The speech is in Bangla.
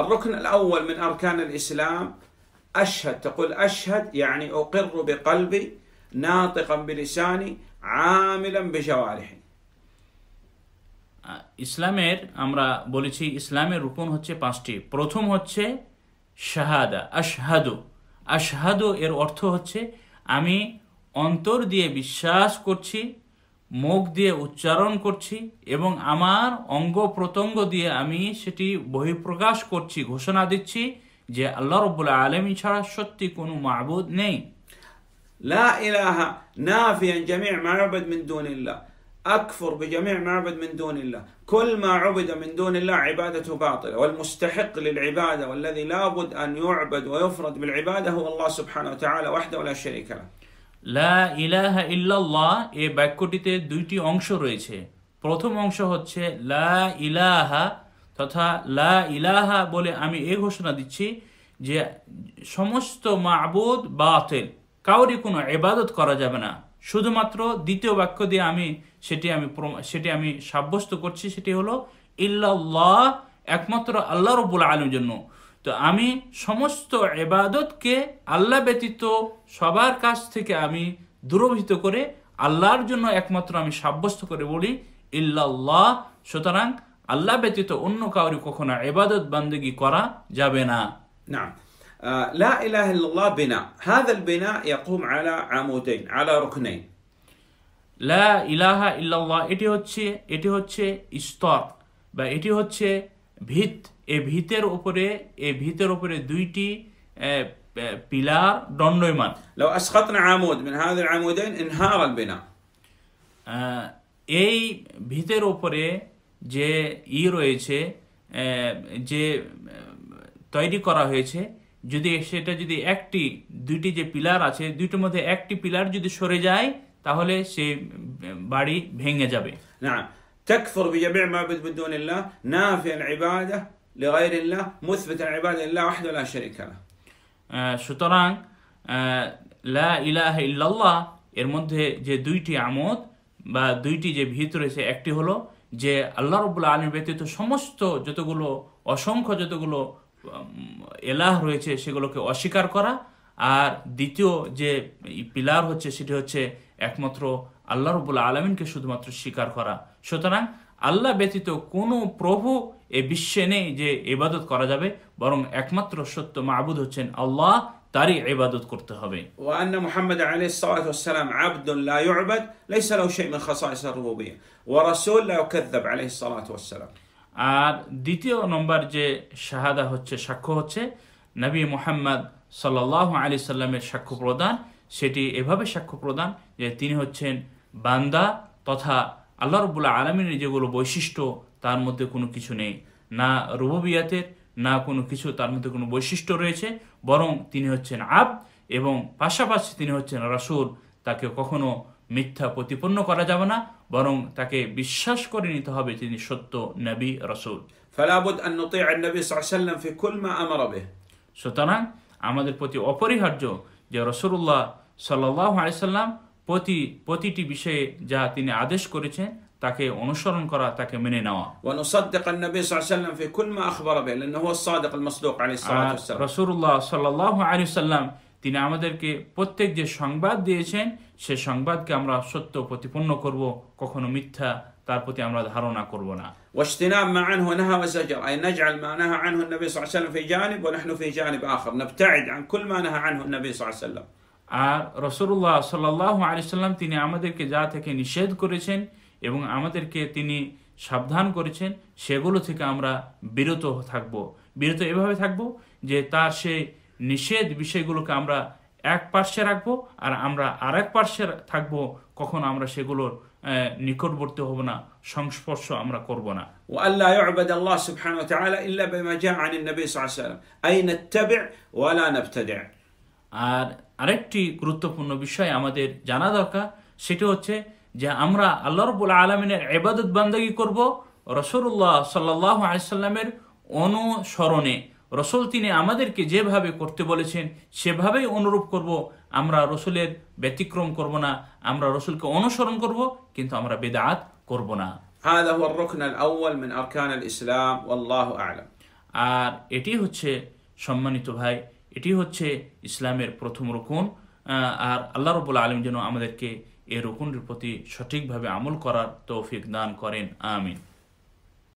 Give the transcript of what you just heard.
الركن الأول من أركان الإسلام أشهد تقول أشهد يعني أقر بقلبي ناطقا بلساني عاملا بجوارحي ইসলামের আমরা বলেছি ইসলামের রুকন হচ্ছে পাঁচটি প্রথম হচ্ছে শাহাদা আশহাদু আশহাদু এর অর্থ হচ্ছে আমি অন্তর দিয়ে বিশ্বাস করছি মুখ দিয়ে উচ্চারণ করছি এবং আমার অঙ্গ প্রত্যঙ্গ দিয়ে আমি সেটি বহিঃপ্রকাশ করছি ঘোষণা দিচ্ছি যে আল্লাহ রব্বুল আলমী ছাড়া সত্যি কোনো মাবুদ নেই لا إله نافيا جميع معبد من دون الله أكفر بجميع ما عبد من دون الله كل ما عبد من دون الله عبادته باطلة والمستحق للعبادة والذي لابد أن يعبد ويفرد بالعبادة هو الله سبحانه وتعالى وحده ولا شريك له লা ইলাহা ইল্লাল্লাহ এ বাক্যটিতে দুইটি অংশ রয়েছে প্রথম অংশ হচ্ছে লা ইলাহা তথা লা ইলাহা বলে আমি এ ঘোষণা দিচ্ছি যে সমস্ত মাবুদ আতেল কাউরই কোনো এবাদত করা যাবে না শুধুমাত্র দ্বিতীয় বাক্য দিয়ে আমি সেটি আমি সেটি আমি সাব্যস্ত করছি সেটি হলো ইল্লাল্লাহ একমাত্র আল্লাহ রবুল আলমের জন্য তো আমি সমস্ত এবাদতকে আল্লাহ ব্যতীত সবার কাছ থেকে আমি দূরভূত করে আল্লাহর জন্য একমাত্র আমি সাব্যস্ত করে বলি ইল্লাল্লাহ সুতরাং আল্লাহ ব্যতীত অন্য কাউরি কখনো এবাদত বান্দেগি করা যাবে না না لا إله إلا الله بناء هذا البناء يقوم على عمودين على ركنين لا إله إلا الله এটি হচ্ছে এটি হচ্ছে স্তর বা এটি হচ্ছে ভিত এ ভিতের ওপরে এ ভিতের ওপরে দুইটি পিলার দণ্ডয়মান لو اسقطنا عمود من هذا العمودين انهار البناء এই ভিতের ওপরে যে ই রয়েছে যে তৈরি করা হয়েছে যদি সেটা যদি একটি দুইটি যে পিলার আছে দুইটির মধ্যে একটি পিলার যদি সরে যায় তাহলে সে বাড়ি ভেঙে যাবে না تكفر بجميع ما بدون الله نافي العباده لغير الله مثبتا عباده الله وحده لا شريك له সুতরাং লা ইলাহা ইল্লাল্লাহ এর মধ্যে যে দুইটি আমদ বা দুইটি যে ভিত রয়েছে একটি হলো যে আল্লাহ রবুল্লা আলমীর ব্যতীত সমস্ত যতগুলো অসংখ্য যতগুলো এলাহ রয়েছে সেগুলোকে অস্বীকার করা আর দ্বিতীয় যে পিলার হচ্ছে সেটি হচ্ছে একমাত্র আল্লাহ রবুল্লা আলমিনকে শুধুমাত্র স্বীকার করা সুতরাং আল্লাহ ব্যতীত কোনো প্রভু এ বিশ্বে নেই যে এবাদত করা যাবে বরং একমাত্র সত্য মাহবুদ হচ্ছেন আল্লাহ তারই এবাদত করতে হবে ও محمد عليه الصلاه والسلام عبد لا يعبد ليس له شيء من خصائص আর দ্বিতীয় নম্বর যে শাহাদা হচ্ছে সাক্ষ্য হচ্ছে নবী মোহাম্মদ সাল্লাল্লাহু আলাইহি সাল্লামের সাক্ষ্য প্রদান সেটি এভাবে সাক্ষ্য প্রদান যে তিনি হচ্ছেন বান্দা তথা আল্লাহ রবুল্লাহ আলমিনের যেগুলো বৈশিষ্ট্য তার মধ্যে কোনো কিছু নেই না রুবিয়াতের না কোনো কিছু তার মধ্যে কোনো বৈশিষ্ট্য রয়েছে বরং তিনি হচ্ছেন আব এবং পাশাপাশি তিনি হচ্ছেন রাসুল তাকে কখনো মিথ্যা প্রতিপন্ন করা যাবে না বরং তাকে বিশ্বাস করে নিতে হবে তিনি সত্য নবী রসুল সুতরাং আমাদের প্রতি অপরিহার্য যে রসুল্লাহ সাল্লাম প্রতি প্রতিটি বিষয়ে যা তিনি আদেশ করেছেন তাকে অনুসরণ করা তাকে মেনে নেওয়া ونصدق النبي صلى الله عليه وسلم في كل ما اخبر به لانه هو الصادق المصدوق عليه الصلاه والسلام رسول الله صلى الله عليه وسلم তিনি আমাদেরকে প্রত্যেক যে সংবাদ দিয়েছেন সে সংবাদকে আমরা সত্য প্রতিপন্ন করব কখনো মিথ্যা তার প্রতি আমরা ধারণা করব না واجتناب ما عنه نهى وزجر أي نجعل ما نهى عنه النبي صلى الله عليه وسلم في جانب ونحن في جانب آخر نبتعد عن كل ما نهى عنه النبي صلى الله عليه وسلم আর রসুল্লাহ সাল্লাহ আলি সাল্লাম তিনি আমাদেরকে যা থেকে নিষেধ করেছেন এবং আমাদেরকে তিনি সাবধান করেছেন সেগুলো থেকে আমরা বিরত থাকব বিরত এভাবে থাকব যে তার সেই নিষেধ বিষয়গুলোকে আমরা এক পার্শ্বে রাখবো আর আমরা আর এক পার্শ্বে থাকব কখন আমরা সেগুলোর নিকটবর্তী হব না সংস্পর্শ আমরা করব না وألا يعبد الله سبحانه وتعالى إلا بما جاء عن النبي صلى الله عليه وسلم أي আর আরেকটি গুরুত্বপূর্ণ বিষয় আমাদের জানা দরকার সেটা হচ্ছে যে আমরা আল্লাহ রবুল আলমিনের এবাদত বান্দাগি করব রসুল্লাহ সাল্লাহ আলাইসাল্লামের অনুসরণে রসুল তিনি আমাদেরকে যেভাবে করতে বলেছেন সেভাবেই অনুরূপ করব আমরা রসুলের ব্যতিক্রম করব না আমরা রসুলকে অনুসরণ করব কিন্তু আমরা বেদাত করব না আর এটি হচ্ছে সম্মানিত ভাই এটি হচ্ছে ইসলামের প্রথম রকুন আর আল্লাহ রবুল আলম যেন আমাদেরকে এ রুকুনের প্রতি সঠিকভাবে আমল করার তৌফিক দান করেন আমিন